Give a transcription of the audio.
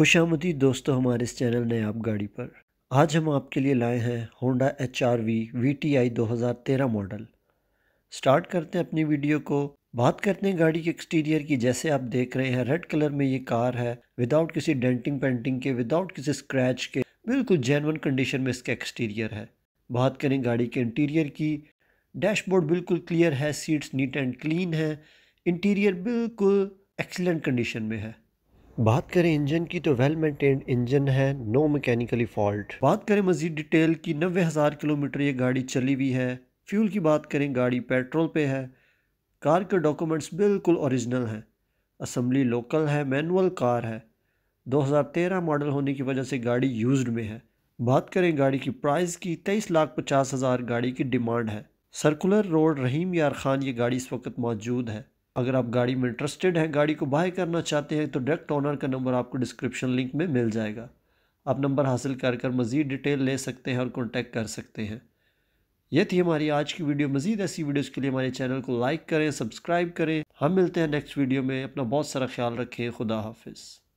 खुश आमदी दोस्तों हमारे इस चैनल ने आप गाड़ी पर आज हम आपके लिए लाए हैं Honda H R V V T I दो हज़ार तेरह मॉडल स्टार्ट करते हैं अपनी वीडियो को बात करते हैं गाड़ी के एक्सटीरियर की जैसे आप देख रहे हैं रेड कलर में ये कार है विदाउट किसी डेंटिंग पेंटिंग के विदाउट किसी स्क्रैच के बिल्कुल जेनवन कंडीशन में इसका एक्सटीरियर है बात करें गाड़ी के इंटीरियर की डैशबोर्ड बिल्कुल क्लियर है सीट्स नीट एंड क्लीन है इंटीरियर बिल्कुल एक्सीलेंट कंडीशन में है बात करें इंजन की तो वेल मेंटेन्ड इंजन है नो मैकेनिकली फॉल्ट बात करें मजीद डिटेल की नबे हज़ार किलोमीटर ये गाड़ी चली हुई है फ्यूल की बात करें गाड़ी पेट्रोल पे है कार के डॉक्यूमेंट्स बिल्कुल ओरिजिनल हैं असम्बली लोकल है मैनुअल कार है 2013 मॉडल होने की वजह से गाड़ी यूज्ड में है बात करें गाड़ी की प्राइस की तेईस लाख पचास हज़ार गाड़ी की डिमांड है सर्कुलर रोड रहीम यार खान ये गाड़ी इस वक्त मौजूद है अगर आप गाड़ी में इंटरेस्टेड हैं गाड़ी को बाय करना चाहते हैं तो डायरेक्ट ऑनर का नंबर आपको डिस्क्रिप्शन लिंक में मिल जाएगा आप नंबर हासिल कर कर मज़ीद डिटेल ले सकते हैं और कॉन्टैक्ट कर सकते हैं यह थी हमारी आज की वीडियो मज़ीद ऐसी वीडियोज़ के लिए हमारे चैनल को लाइक करें सब्सक्राइब करें हम मिलते हैं नेक्स्ट वीडियो में अपना बहुत सारा ख्याल रखें खुदा हाफिज़